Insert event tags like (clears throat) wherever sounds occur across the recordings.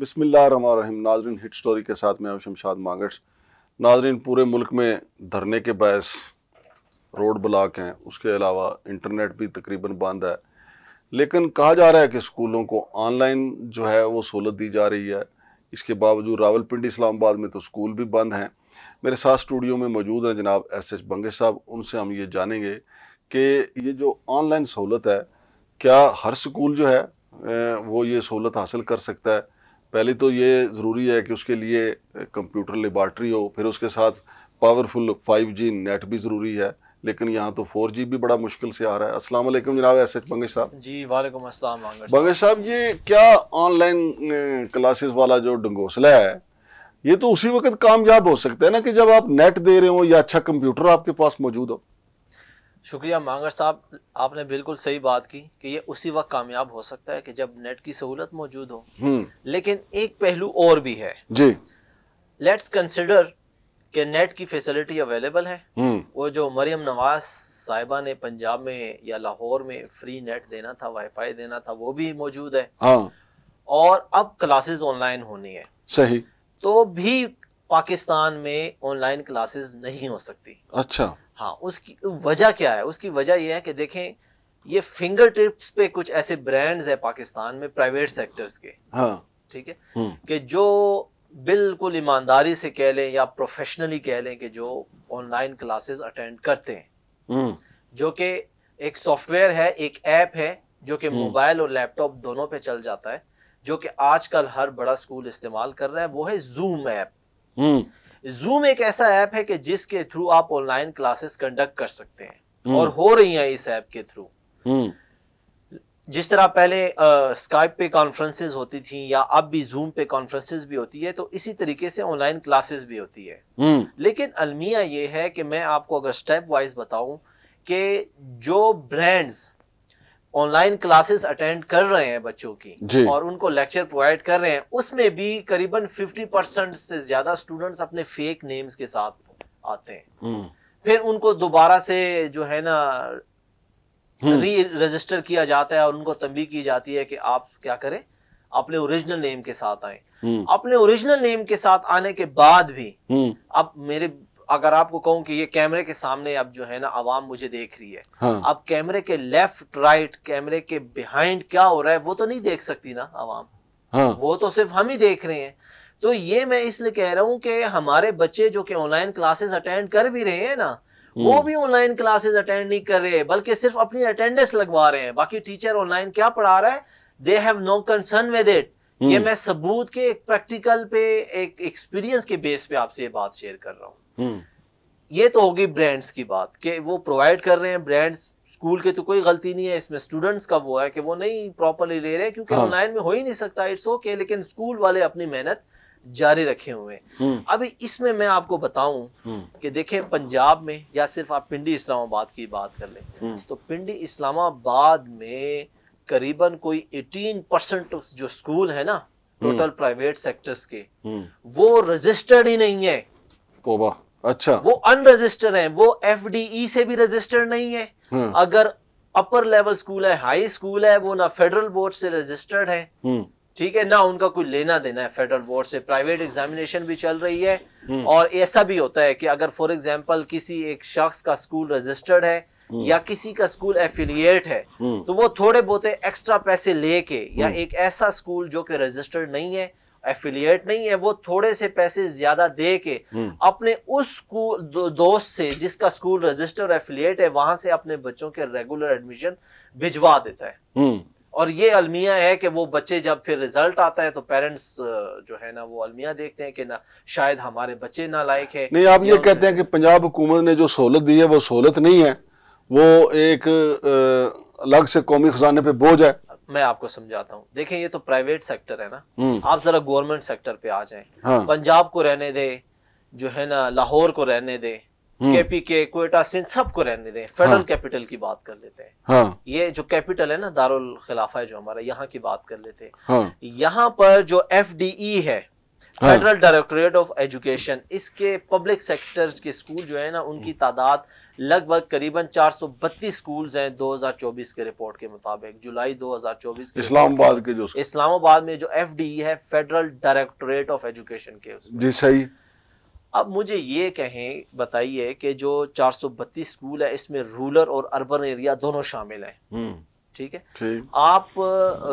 बसमिल्लाम नाजरन hit story के साथ मैं शमशाद मांगट्स नाजरन पूरे मुल्क में धरने के बायस रोड ब्लॉक हैं उसके अलावा इंटरनेट भी तकरीबन बंद है लेकिन कहा जा रहा है कि स्कूलों को ऑनलाइन जो है वो सहूलत दी जा रही है इसके बावजूद रावलपिंडी इस्लामाबाद में तो स्कूल भी बंद हैं मेरे साथ स्टूडियो में मौजूद हैं जनाब एस एच बंगे साहब उनसे हम ये जानेंगे कि ये जो ऑनलाइन सहूलत है क्या हर स्कूल जो है वो ये सहूलत हासिल कर सकता है पहले तो ये ज़रूरी है कि उसके लिए कंप्यूटर लेबार्ट्री हो फिर उसके साथ पावरफुल 5G नेट भी ज़रूरी है लेकिन यहाँ तो 4G भी बड़ा मुश्किल से आ रहा है अस्सलाम वालेकुम जनाब एस एच बंगेश साहब जी वालेकुम अस्सलाम साहब ये क्या ऑनलाइन क्लासेस वाला जो डोसला है ये तो उसी वक्त कामयाब हो सकता है ना कि जब आप नेट दे रहे हो या अच्छा कंप्यूटर आपके पास मौजूद हो शुक्रिया मांगर साहब आपने बिल्कुल सही बात की कि ये उसी वक्त कामयाब हो सकता है कि जब नेट की सहूलत मौजूद हो हम्म। लेकिन एक पहलू और भी है जी लेट्स कंसिडर कि नेट की फैसिलिटी अवेलेबल है हम्म। वो जो मरियम नवाज साहिबा ने पंजाब में या लाहौर में फ्री नेट देना था वाईफाई देना था वो भी मौजूद है हाँ। और अब क्लासेस ऑनलाइन होनी है सही तो भी पाकिस्तान में ऑनलाइन क्लासेस नहीं हो सकती अच्छा हाँ उसकी वजह क्या है उसकी वजह यह है कि देखें ये फिंगर टिप्स पे कुछ ऐसे ब्रांड्स है पाकिस्तान में प्राइवेट सेक्टर्स के हाँ ठीक है हम्म। कि जो बिल्कुल ईमानदारी से कह लें या प्रोफेशनली कह लें कि जो ऑनलाइन क्लासेस अटेंड करते हैं हम्म। जो कि एक सॉफ्टवेयर है एक ऐप है जो कि मोबाइल हम्म। और लैपटॉप दोनों पे चल जाता है जो कि आजकल हर बड़ा स्कूल इस्तेमाल कर रहा है वो है जूम ऐप जूम एक ऐसा ऐप है कि जिसके थ्रू आप ऑनलाइन क्लासेस कंडक्ट कर सकते हैं हम्म। और हो रही हैं इस ऐप के थ्रू हम्म। जिस तरह पहले स्काइप पे कॉन्फ्रेंसेस होती थी या अब भी जूम पे कॉन्फ्रेंसेज भी होती है तो इसी तरीके से ऑनलाइन क्लासेस भी होती है हम्म। लेकिन अलमिया ये है कि मैं आपको अगर स्टेप वाइज बताऊं कि जो ब्रांड्स ऑनलाइन क्लासेस अटेंड कर रहे हैं बच्चों की और उनको लेक्चर प्रोवाइड कर रहे हैं उसमें भी करीबन 50 परसेंट से ज्यादा स्टूडेंट्स अपने फेक नेम्स के साथ आते हैं हम्म। फिर उनको दोबारा से जो है ना री हम्म। रजिस्टर किया जाता है और उनको तंबी की जाती है कि आप क्या करें अपने ओरिजिनल नेम के साथ आए हम्म। अपने ओरिजिनल नेम के साथ आने के बाद भी अब मेरे अगर आपको कहूँ कि ये कैमरे के सामने अब जो है ना आवाम मुझे देख रही है हाँ। अब कैमरे के लेफ्ट राइट कैमरे के बिहाइंड क्या हो रहा है वो तो नहीं देख सकती ना आवाम हाँ। वो तो सिर्फ हम ही देख रहे हैं तो ये मैं इसलिए कह रहा हूँ कि हमारे बच्चे जो कि ऑनलाइन क्लासेस अटेंड कर भी रहे हैं ना वो हम्म। भी ऑनलाइन क्लासेस अटेंड नहीं कर रहे बल्कि सिर्फ अपनी अटेंडेंस लगवा रहे हैं बाकी टीचर ऑनलाइन क्या पढ़ा रहा है they have no concern with it ये हम्म। मैं सबूत के एक प्रैक्टिकल पे एक एक्सपीरियंस के बेस पे आपसे ये बात शेयर कर रहा हूँ हम्म। ये तो होगी ब्रांड्स की बात कि वो प्रोवाइड कर रहे हैं ब्रांड्स स्कूल के तो कोई गलती नहीं है इसमें स्टूडेंट्स का वो है कि वो नहीं प्रॉपरली ले रहे क्योंकि ऑनलाइन हाँ। में हो ही नहीं सकता इट्स ओके लेकिन स्कूल वाले अपनी मेहनत जारी रखे हुए हैं हम्म। अभी इसमें मैं आपको बताऊं हम्म। कि देखें पंजाब में या सिर्फ आप पिंडी इस्लामाबाद की बात कर लें तो पिंडी इस्लामाबाद में करीबन कोई 18 परसेंट जो स्कूल है ना टोटल प्राइवेट सेक्टर्स के वो रजिस्टर्ड ही नहीं है अच्छा वो अनरजिस्टर है वो एफ e से भी रजिस्टर नहीं हम्म। है अगर अपर लेवल स्कूल है हाई स्कूल है वो ना फेडरल बोर्ड से रजिस्टर्ड है हम्म। ठीक है ना उनका कोई लेना देना है फेडरल बोर्ड से प्राइवेट एग्जामिनेशन भी चल रही है हम्म। और ऐसा भी होता है कि अगर फॉर एग्जांपल किसी एक शख्स का स्कूल रजिस्टर्ड है या किसी का स्कूल एफिलिएट है तो वो थोड़े बहुत एक्स्ट्रा पैसे लेके या एक ऐसा स्कूल जो कि रजिस्टर्ड नहीं है एफिलिएट नहीं है वो थोड़े से पैसे ज्यादा दे के हम्म। अपने उस स्कूल दो, दोस्त से जिसका स्कूल रजिस्टर एफिलिएट है वहां से अपने बच्चों के रेगुलर एडमिशन भिजवा देता है हम्म। और ये अलमिया है कि वो बच्चे जब फिर रिजल्ट आता है तो पेरेंट्स जो है ना वो अलमिया देखते हैं कि ना शायद हमारे बच्चे ना लायक है नहीं आप ये कहते हैं कि पंजाब हुकूमत ने जो सहूलत दी है वो सहूलत नहीं है वो एक अलग से कौमी खजाने पर बोझ है मैं आपको समझाता हूँ देखें ये तो प्राइवेट सेक्टर है ना हम्म। आप जरा गवर्नमेंट सेक्टर पे आ जाए हाँ। पंजाब को रहने दे जो है ना लाहौर को रहने दे हम्म। केपी के कोयटा सिंध को रहने दें फेडरल हाँ। कैपिटल की बात कर लेते हैं हाँ। ये जो कैपिटल है ना दारुल खिलाफा है जो हमारा यहाँ की बात कर लेते हैं हाँ। यहाँ पर जो एफ e है फेडरल डायरेक्टोरेट ऑफ एजुकेशन इसके पब्लिक सेक्टर के स्कूल जो है ना उनकी हम्म। तादाद लगभग करीबन 432 स्कूल्स हैं 2024 के रिपोर्ट के मुताबिक जुलाई 2024 के इस्लामाबाद के जो इस्लामाबाद में जो एफ e है फेडरल डायरेक्टोरेट ऑफ एजुकेशन के जी सही अब मुझे ये कहें बताइए कि जो 432 स्कूल है इसमें रूरल और अर्बन एरिया दोनों शामिल हैं हम्म। ठीक है आप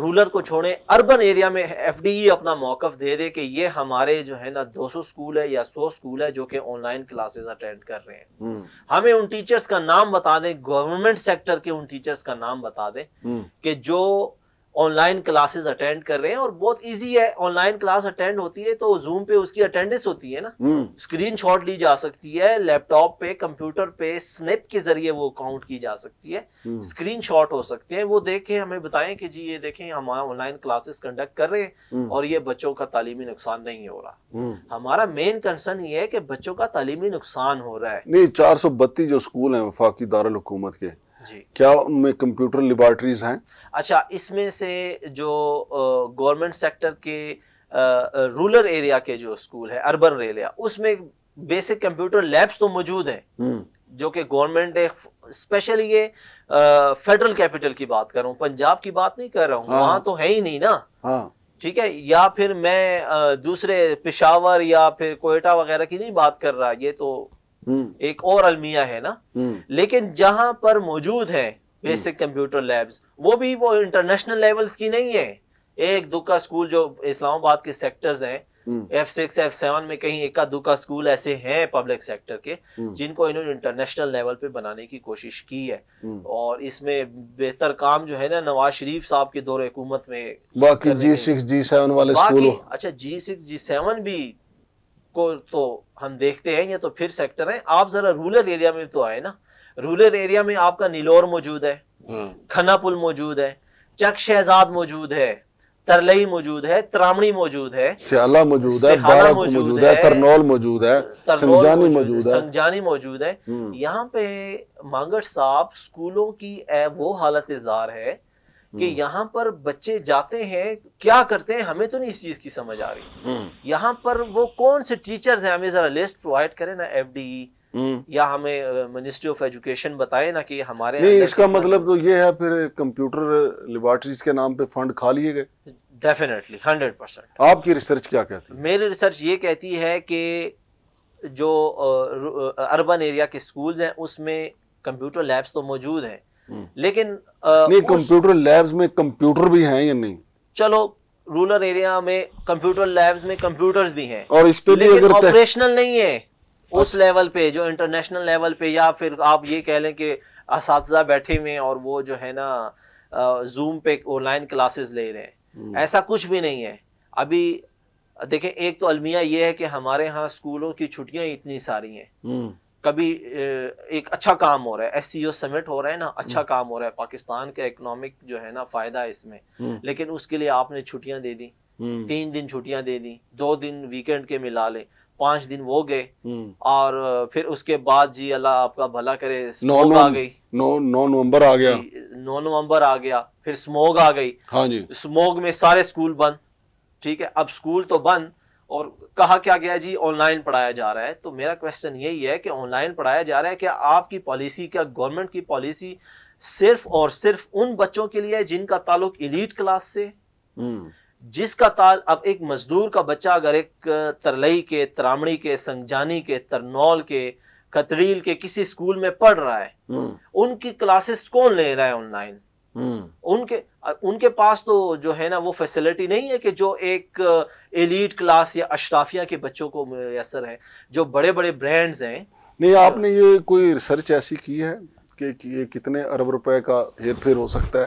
रूरल को छोड़े अर्बन एरिया में एफ अपना मौकफ दे दे कि ये हमारे जो है ना 200 स्कूल है या 100 स्कूल है जो कि ऑनलाइन क्लासेस अटेंड कर रहे हैं हम्म। हमें उन टीचर्स का नाम बता दें गवर्नमेंट सेक्टर के उन टीचर्स का नाम बता दें हम्म। कि जो ऑनलाइन क्लासेस अटेंड कर रहे हैं और बहुत इजी है ऑनलाइन क्लास अटेंड होती है तो जूम पे उसकी अटेंडेंस होती है ना स्क्रीन हम्म। शॉट ली जा सकती है लैपटॉप पे कंप्यूटर पे स्नेप के जरिए वो काउंट की जा सकती है स्क्रीन हम्म। शॉट हो सकते हैं वो देखें हमें बताएं कि जी ये देखें हम ऑनलाइन क्लासेस कंडक्ट कर रहे हैं हम्म। और ये बच्चों का तालीमी नुकसान नहीं हो रहा हमारा मेन कंसर्न ये है कि बच्चों का तालीमी नुकसान हो रहा है नहीं चार जो स्कूल है वफाकी दारकूमत के क्या उनमें कंप्यूटर लेबॉरटरीज हैं अच्छा इसमें से जो गवर्नमेंट सेक्टर के रूरल एरिया के जो स्कूल है अर्बन एरिया उसमें बेसिक कंप्यूटर लैब्स तो मौजूद है हम्म। जो कि गवर्नमेंट एक स्पेशली ये फेडरल कैपिटल की बात कर रहा हूँ पंजाब की बात नहीं कर रहा हूँ हाँ। वहां तो है ही नहीं ना हाँ। ठीक है या फिर मैं दूसरे पिशावर या फिर कोयटा वगैरह की नहीं बात कर रहा ये तो हम्म। एक और अलमिया है ना हम्म। लेकिन जहां पर मौजूद है बेसिक हम्म। कंप्यूटर लैब्स वो भी वो इंटरनेशनल लेवल्स की नहीं है एक दुका स्कूल जो इस्लामाबाद के सेक्टर्स हैं एफ सिक्स एफ सेवन में कहीं एक दुका स्कूल ऐसे हैं पब्लिक सेक्टर के जिनको इन्होंने इंटरनेशनल लेवल पे बनाने की कोशिश की है और इसमें बेहतर काम जो है ना नवाज शरीफ साहब के दौर हुकूमत में बाकी जी सिक्स जी सेवन वाले स्कूल अच्छा जी सिक्स जी सेवन भी को तो हम देखते हैं ये तो फिर सेक्टर है आप जरा रूरल एरिया में तो आए ना रूरल एरिया में आपका नीलोर मौजूद है खन्ना हम्म। पुल मौजूद है चक शहजाद मौजूद है तरलई मौजूद है त्रामणी मौजूद है सियाला मौजूद है मौजूद है तरनौल मौजूद है संजानी मौजूद है संजानी मौजूद है हम्म। यहाँ पे मांगड़ साहब स्कूलों की वो हालत इजार है कि हम्म। यहाँ पर बच्चे जाते हैं क्या करते हैं हमें तो नहीं इस चीज की समझ आ रही हम्म। यहाँ पर वो कौन से टीचर्स हैं हमें जरा लिस्ट प्रोवाइड करें ना एफ e, हम्म। या हमें मिनिस्ट्री ऑफ एजुकेशन बताए ना कि हमारे नहीं इसका मतलब तो ये है फिर कंप्यूटर लेबोरेटरीज के नाम पे फंड खा लिए गए डेफिनेटली हंड्रेड परसेंट आपकी रिसर्च क्या कहती है मेरी रिसर्च ये कहती है कि जो अर्बन एरिया के स्कूल्स हैं उसमें कंप्यूटर लैब्स तो मौजूद हैं लेकिन नहीं कंप्यूटर लैब्स में कंप्यूटर भी हैं या नहीं चलो रूरल एरिया में कंप्यूटर लैब्स में कंप्यूटर्स भी हैं और इस पे भी अगर ऑपरेशनल नहीं है उस लेवल पे जो इंटरनेशनल लेवल पे या फिर आप ये कह लें कि इस बैठे हुए और वो जो है ना जूम पे ऑनलाइन क्लासेस ले रहे हैं हम्म। ऐसा कुछ भी नहीं है अभी देखें एक तो अलमिया ये है कि हमारे यहाँ स्कूलों की छुट्टियां इतनी सारी हैं हम्म। कभी एक अच्छा काम हो रहा है एस सी ओ समिट हो रहा है ना अच्छा हम्म। काम हो रहा है पाकिस्तान का इकोनॉमिक जो है ना फायदा है इसमें हम्म। लेकिन उसके लिए आपने छुट्टियां दे दी हम्म। तीन दिन छुट्टियां दे दी दो दिन वीकेंड के मिला ले पांच दिन वो गए और फिर उसके बाद जी अल्लाह आपका भला करे स्मोक आ गई नौ नवंबर आ गया नौ नवंबर आ गया फिर स्मोग आ गई हाँ जी स्मोग में सारे स्कूल बंद ठीक है अब स्कूल तो बंद और कहा क्या गया जी ऑनलाइन पढ़ाया जा रहा है तो मेरा क्वेश्चन यही है कि ऑनलाइन पढ़ाया जा रहा है क्या आपकी पॉलिसी क्या गवर्नमेंट की पॉलिसी सिर्फ और सिर्फ उन बच्चों के लिए है जिनका ताल्लुक इलीट क्लास से हम्म। जिसका ताल अब एक मजदूर का बच्चा अगर एक तरलई के त्रामणी के संजानी के तरनौल के कतरील के किसी स्कूल में पढ़ रहा है हम्म। उनकी क्लासेस कौन ले रहा है ऑनलाइन हम्म। उनके उनके पास तो जो है ना वो फैसिलिटी नहीं है कि जो एक एलिट uh, क्लास या अशराफिया के बच्चों को मैसर है जो बड़े बड़े ब्रांड्स हैं नहीं आपने ये कोई रिसर्च ऐसी की है के ये कितने अरब रुपए का हेर फेर हो सकता है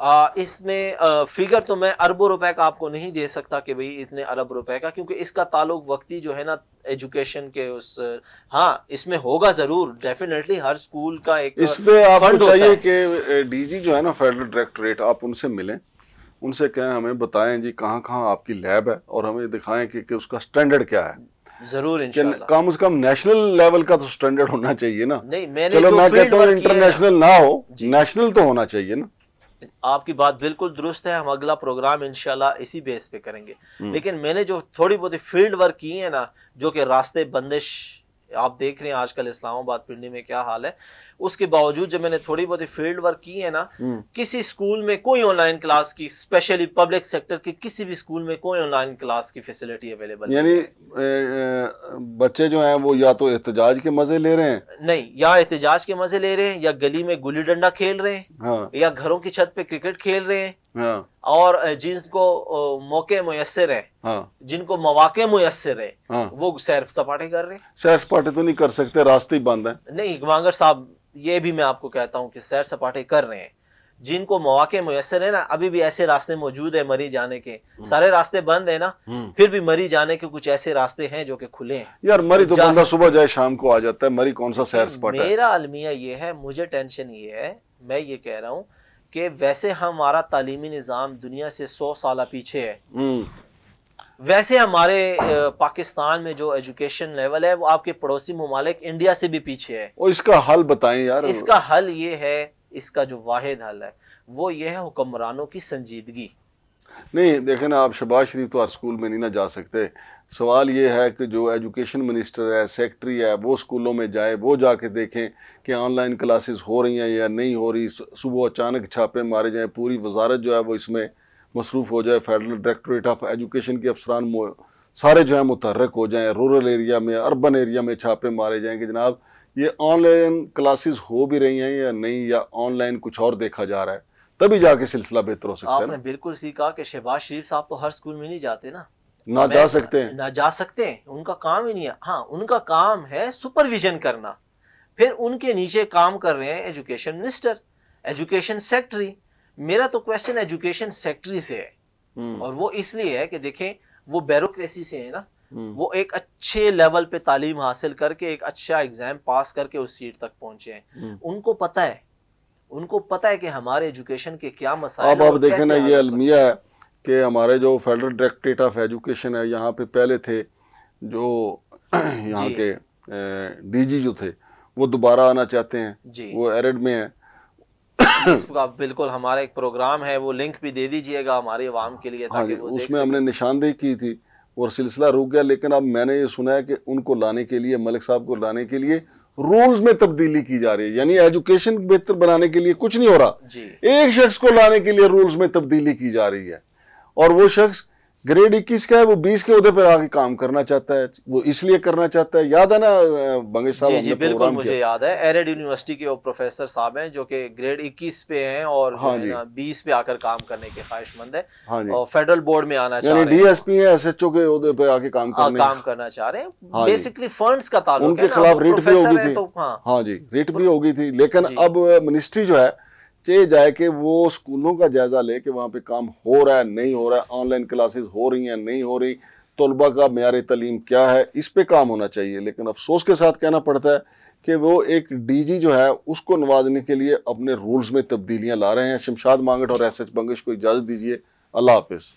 आ, इसमें आ, फिगर तो मैं अरबों रुपए का आपको नहीं दे सकता कि भाई इतने अरब रुपए का क्योंकि इसका ताल्लुक वक्ती जो है ना एजुकेशन के उस हाँ इसमें होगा जरूर डेफिनेटली हर स्कूल का एक इसमें आप चाहिए कि डीजी जो है ना फेडरल डायरेक्टोरेट आप उनसे मिलें उनसे कहें हमें बताएं जी कहाँ कहाँ आपकी लैब है और हमें दिखाएं कि, कि उसका स्टैंडर्ड क्या है जरूर कम से कम नेशनल लेवल का तो स्टैंडर्ड होना चाहिए ना नहीं मैंने चलो मैं कहता हूँ इंटरनेशनल ना हो नेशनल तो होना चाहिए ना आपकी बात बिल्कुल दुरुस्त है हम अगला प्रोग्राम इनशाला इसी बेस पे करेंगे हम्म। लेकिन मैंने जो थोड़ी बहुत फील्ड वर्क की है ना जो कि रास्ते बंदिश आप देख रहे हैं आजकल इस्लामाबाद पिंडी में क्या हाल है उसके बावजूद जब मैंने थोड़ी बहुत फील्ड वर्क की है ना हम्म। किसी स्कूल में कोई ऑनलाइन क्लास की स्पेशली पब्लिक सेक्टर के किसी भी स्कूल में कोई ऑनलाइन क्लास की फैसिलिटी अवेलेबल यानी बच्चे जो हैं वो या तो एहतजाज के मजे ले रहे हैं नहीं या एहतजाज के मजे ले रहे हैं या गली में गुल्ली डंडा खेल रहे हैं हाँ। या घरों की छत पे क्रिकेट खेल रहे हैं हाँ। और जिनको मौके मुयसर है हाँ। जिनको मौाक़े मुयसर है हाँ। वो सैर सपाटे कर रहे हैं सैर सपाटे तो नहीं कर सकते रास्ते ही बंद है नहीं मांगर साहब ये भी मैं आपको कहता हूँ कि सैर सपाटे कर रहे हैं जिनको मौाक़े मुयसर है ना अभी भी ऐसे रास्ते मौजूद है मरी जाने के हम्म। सारे रास्ते बंद है ना हम्म। फिर भी मरी जाने के कुछ ऐसे रास्ते हैं जो कि खुले हैं यार मरी तो बंदा सुबह जाए शाम को आ जाता है मरी कौन सा सैर सपाटा मेरा अलमिया ये है मुझे टेंशन ये है मैं ये कह रहा हूँ कि वैसे हमारा तालीमी निज़ाम दुनिया से सौ साल पीछे है हम्म। वैसे हमारे पाकिस्तान में जो एजुकेशन लेवल है वो आपके पड़ोसी ममालिक इंडिया से भी पीछे है और इसका हल बताएं यार इसका हल ये है इसका जो वाहिद हल है वो ये है हुक्मरानों की संजीदगी नहीं देखे ना आप शबाज शरीफ तो हर स्कूल में नहीं ना जा सकते सवाल ये है कि जो एजुकेशन मिनिस्टर है सेक्रेटरी है वो स्कूलों में जाए वो जाके देखें कि ऑनलाइन क्लासेस हो रही हैं या नहीं हो रही सुबह अचानक छापे मारे जाएँ पूरी वजारत जो है वो इसमें मसरूफ़ हो जाए फेडरल डायरेक्टोरेट ऑफ एजुकेशन के अफसरान सारे जो है मुतहरक हो जाएँ रूरल एरिया में अर्बन एरिया में छापे मारे जाएँ कि जनाब ये ऑनलाइन क्लासेस हो भी रही हैं या नहीं या ऑनलाइन कुछ और देखा जा रहा है तभी जाके सिलसिला बेहतर हो सकता है बिल्कुल सीखा कि शहबाज शरीफ साहब तो हर स्कूल में नहीं जाते ना ना जा सकते हैं ना जा सकते हैं उनका काम ही नहीं है हाँ उनका काम है सुपरविजन करना फिर उनके नीचे काम कर रहे हैं एजुकेशन मिनिस्टर एजुकेशन सेक्रेटरी मेरा तो क्वेश्चन एजुकेशन सेक्रेटरी से है हम्म। और वो इसलिए है कि देखें वो बैरोक्रेसी से है ना हम्म। वो एक अच्छे लेवल पे तालीम हासिल करके एक अच्छा एग्जाम पास करके उस सीट तक पहुंचे हैं हम्म। उनको पता है उनको पता है कि हमारे एजुकेशन के क्या मसाइल अब आप देखें ना ये अलमिया है कि हमारे जो फेडरल डायरेक्ट्रेट ऑफ एजुकेशन है यहाँ पे पहले थे जो (clears throat) यहाँ के डीजी जो थे वो दोबारा आना चाहते हैं वो एरड में है बिल्कुल हमारा एक प्रोग्राम है वो लिंक भी दे दीजिएगा हमारे आवाम के लिए हाँ ताकि हाँ उसमें हमने निशानदेही की थी और सिलसिला रुक गया लेकिन अब मैंने ये सुना है कि उनको लाने के लिए मलिक साहब को लाने के लिए रूल्स में तब्दीली की जा रही है यानी एजुकेशन बेहतर बनाने के लिए कुछ नहीं हो रहा एक शख्स को लाने के लिए रूल्स में तब्दीली की जा रही है और वो शख्स ग्रेड इक्कीस का है वो बीस के उदय पर आके काम करना चाहता है वो इसलिए करना चाहता है याद है ना बंगेश साहब जी, बिल्कुल मुझे किया। याद है एरेड यूनिवर्सिटी के वो प्रोफेसर साहब हैं जो कि ग्रेड इक्कीस पे हैं और हाँ जी बीस पे आकर काम करने के ख्वाहिशमंद है हाँ जी और फेडरल बोर्ड में आना चाह रहे डीएसपी है एस एच ओ के उदय पे आके काम हाँ, करने काम करना चाह रहे हैं बेसिकली हाँ फंड का ताल्लुक उनके खिलाफ रेट भी होगी थी तो, हाँ।, हाँ जी रेट भी होगी थी लेकिन अब मिनिस्ट्री जो है बच्चे जाके वो स्कूलों का जायज़ा ले कि वहाँ पर काम हो रहा है नहीं हो रहा है ऑनलाइन क्लासेस हो रही हैं नहीं हो रही तलबा का मैार तलीम क्या है इस पर काम होना चाहिए लेकिन अफसोस के साथ कहना पड़ता है कि वो एक डीजी जो है उसको नवाजने के लिए अपने रूल्स में तब्दीलियाँ ला रहे हैं शमशाद मांगट और एस एच बंगश को इजाज़त दीजिए अल्लाह हाफिज़